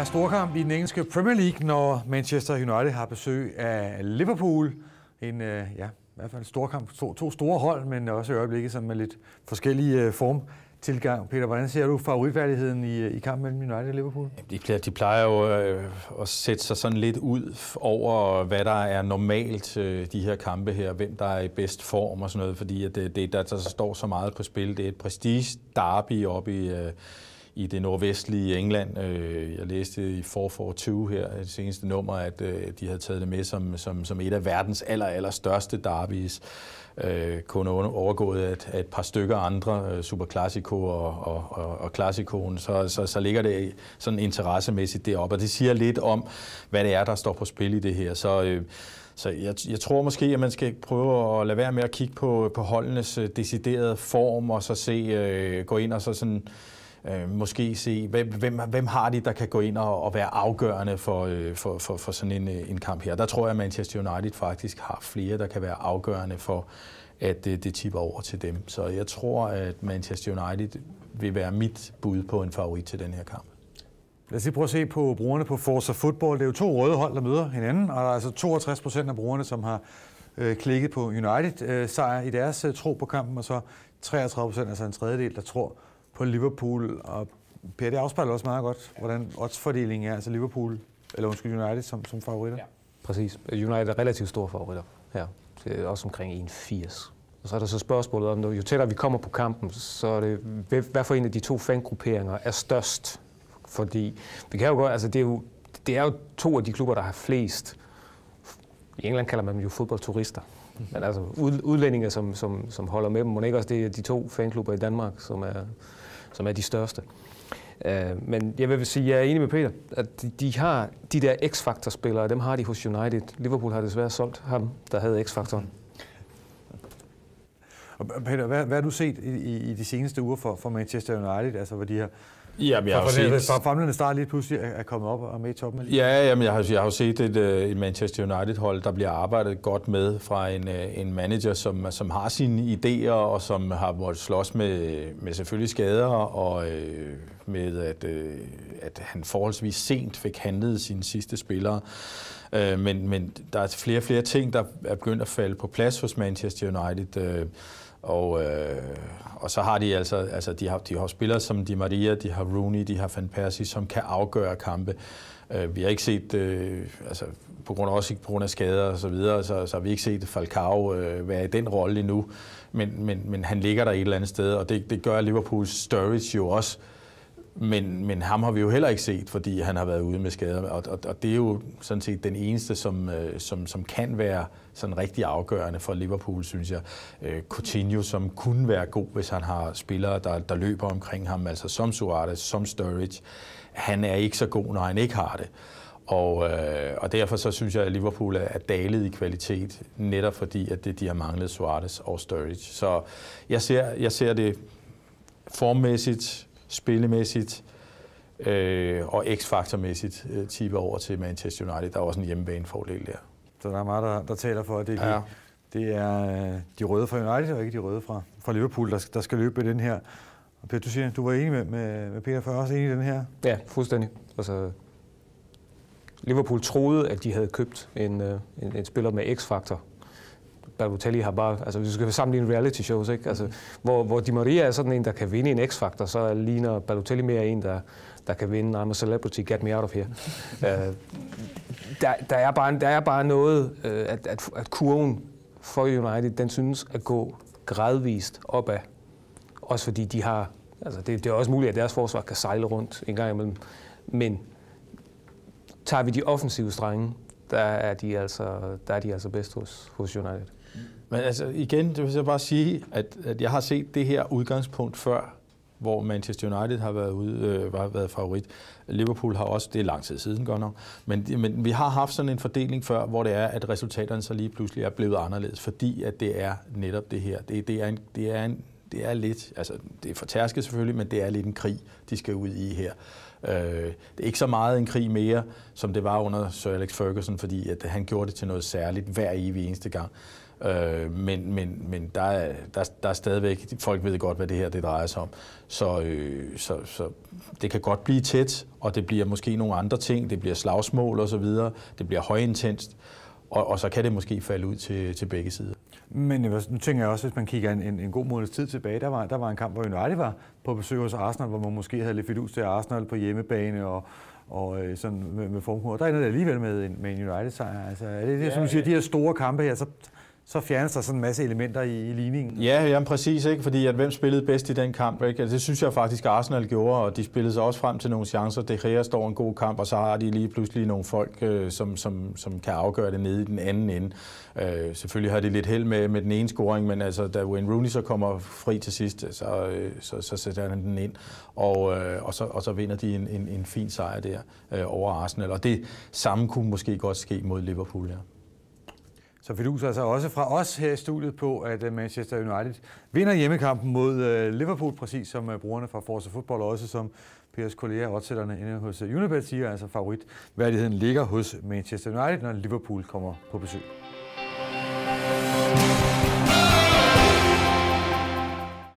er storkamp i den engelske Premier League, når Manchester United har besøg af Liverpool. En, øh, ja, i hvert fald storkamp. To, to store hold, men også i øjeblikket sådan med lidt forskellige form øh, formtilgang. Peter, hvordan ser du favoritværdigheden i, øh, i kampen mellem United og Liverpool? De plejer, de plejer jo øh, at sætte sig sådan lidt ud over, hvad der er normalt øh, de her kampe her, hvem der er i bedst form og sådan noget, fordi at det, det der, der står så meget på spil. Det er et prestige derby oppe i... Øh, i det nordvestlige England. Øh, jeg læste i 442 her, det seneste nummer, at øh, de havde taget det med som, som, som et af verdens aller, aller største derbys. Øh, kun overgået af, af et par stykker andre, øh, Super Classico og, og, og, og Classicoen, så, så, så ligger det sådan interessemæssigt deroppe, og det siger lidt om, hvad det er, der står på spil i det her. Så... Øh, så jeg, jeg tror måske, at man skal prøve at lade være med at kigge på, på holdenes deciderede form, og så se, øh, gå ind og så sådan øh, måske se, hvem, hvem, hvem har de, der kan gå ind og, og være afgørende for, øh, for, for, for sådan en, øh, en kamp her. Der tror jeg, at Manchester United faktisk har flere, der kan være afgørende for, at øh, det tipper over til dem. Så jeg tror, at Manchester United vil være mit bud på en favorit til den her kamp. Lad os lige prøve at se på brugerne på Forza Football. Det er jo to røde hold, der møder hinanden, og der er altså 62 procent af brugerne, som har øh, klikket på United-sejr øh, i deres øh, tro på kampen, og så 33 procent, altså en tredjedel, der tror på Liverpool. Og Per, det afspejler også meget godt, hvordan oddsfordelingen er. Altså Liverpool, eller undskyld, United som, som favoritter. Ja. Præcis. United er relativt store favoritter her. Det er også omkring 1,80. Og så er der så spørgsmålet om, jo tættere vi kommer på kampen, så er det, hvad for en af de to fangrupperinger er størst? Fordi vi kan jo godt, altså det er jo, det er jo to af de klubber, der har flest. I England kalder man dem jo fodboldturister. Men altså udlændinge, som, som, som holder med dem. Må ikke også det er de to fanklubber i Danmark, som er, som er de største. Uh, men jeg vil sige, at jeg er enig med Peter, at de, de har de der x faktor spillere dem har de hos United. Liverpool har desværre solgt ham, der havde x faktoren Og Peter, hvad, hvad har du set i, i de seneste uger for, for Manchester United, altså hvor de har Jamen, jeg har for, set... for famlende start lige pludselig er kommet op og med i toppen? Ja, jamen, jeg, har, jeg har set et, øh, et Manchester United-hold, der bliver arbejdet godt med fra en, øh, en manager, som, som har sine idéer og som har måttet slås med, med selvfølgelig skader og øh, med, at, øh, at han forholdsvis sent fik handlet sine sidste spillere. Øh, men, men der er flere og flere ting, der er begyndt at falde på plads hos Manchester United. Øh, og, øh, og så har de altså, altså de har, de har spillere som Di Maria, de har Rooney, de har Van Persie, som kan afgøre kampe. Øh, vi har ikke set, øh, altså på grund af, også på grund af skader og så videre, så, så har vi ikke set Falcao øh, være i den rolle endnu. Men, men, men han ligger der et eller andet sted, og det, det gør Liverpools Sturridge jo også. Øh, men, men ham har vi jo heller ikke set, fordi han har været ude med skader. Og, og, og det er jo sådan set den eneste, som, øh, som, som kan være sådan rigtig afgørende for Liverpool, synes jeg. Øh, Coutinho, som kunne være god, hvis han har spillere, der, der løber omkring ham, altså som Suarez, som Sturridge. Han er ikke så god, når han ikke har det. Og, øh, og derfor så synes jeg, at Liverpool er dalet i kvalitet, netop fordi, at det, de har manglet Suarez og Sturridge. Så jeg ser, jeg ser det formmæssigt spillemæssigt øh, og x-faktormæssigt øh, tipper over til Manchester United. Der er også en hjemmebanefordel der. Så der er meget, der, der taler for, at det er, ja. det er øh, de røde fra United og ikke de røde fra, fra Liverpool, der, der skal løbe i den her. Og Peter, du siger, du var enig med, med, med Peter før, også enig i den her? Ja, fuldstændig. Altså, Liverpool troede, at de havde købt en, øh, en, en spiller med x-faktor Balotelli har bare, altså hvis du skal sammenligne reality shows, ikke? Altså, mm. hvor, hvor Di Maria er sådan en, der kan vinde en X-faktor, så ligner Balotelli mere en, der, der kan vinde I'm a celebrity, get me out of here. uh, der, der, er bare, der er bare noget, uh, at, at, at kurven for United, den synes at gå gradvist opad. Også fordi de har, altså det, det er også muligt, at deres forsvar kan sejle rundt en gang imellem. Men tager vi de offensive strenge, der er de altså, der er de altså bedst hos, hos United. Men altså igen, det vil jeg bare sige, at, at jeg har set det her udgangspunkt før, hvor Manchester United har været, ude, øh, har været favorit. Liverpool har også, det er lang tid siden godt nok, men, men vi har haft sådan en fordeling før, hvor det er, at resultaterne så lige pludselig er blevet anderledes, fordi at det er netop det her. Det, det, er, en, det er en det er lidt, altså det er for tærsket selvfølgelig, men det er lidt en krig, de skal ud i her. Øh, det er ikke så meget en krig mere, som det var under Sir Alex Ferguson, fordi at han gjorde det til noget særligt hver evig eneste gang. Øh, men men, men der, er, der, der er stadigvæk, folk ved godt, hvad det her det drejer sig om. Så, øh, så, så det kan godt blive tæt, og det bliver måske nogle andre ting. Det bliver slagsmål osv., det bliver højintenst, og, og så kan det måske falde ud til, til begge sider. Men nu tænker jeg også, hvis man kigger en, en, en god måneds tid tilbage, der var, der var en kamp, hvor United var på besøg hos Arsenal, hvor man måske havde lidt fidus til Arsenal på hjemmebane og, og øh, sådan med, med formkur. Der ender det alligevel med en, med en United-sejr. Altså, er det det, ja, som du siger, ja. de her store kampe her, så så fjernes der sådan en masse elementer i, i ligningen. Ja, jamen præcis, ikke? fordi at hvem spillede bedst i den kamp? Ikke? Altså, det synes jeg faktisk, Arsenal gjorde, og de spillede sig også frem til nogle chancer. De Gea står en god kamp, og så har de lige pludselig nogle folk, øh, som, som, som kan afgøre det nede i den anden ende. Øh, selvfølgelig har de lidt held med, med den ene scoring, men altså, da Wayne Rooney så kommer fri til sidst, så, øh, så, så sætter han den ind, og, øh, og, så, og så vinder de en, en, en fin sejr der øh, over Arsenal. Og det samme kunne måske godt ske mod Liverpool her. Ja. Så fiduser altså også fra os her i studiet på, at øh, Manchester United vinder hjemmekampen mod øh, Liverpool, præcis som øh, brugerne fra Forza Football, og også som PR's kolleger oddsætterne inde hos Unibet siger, altså favoritværdigheden ligger hos Manchester United, når Liverpool kommer på besøg.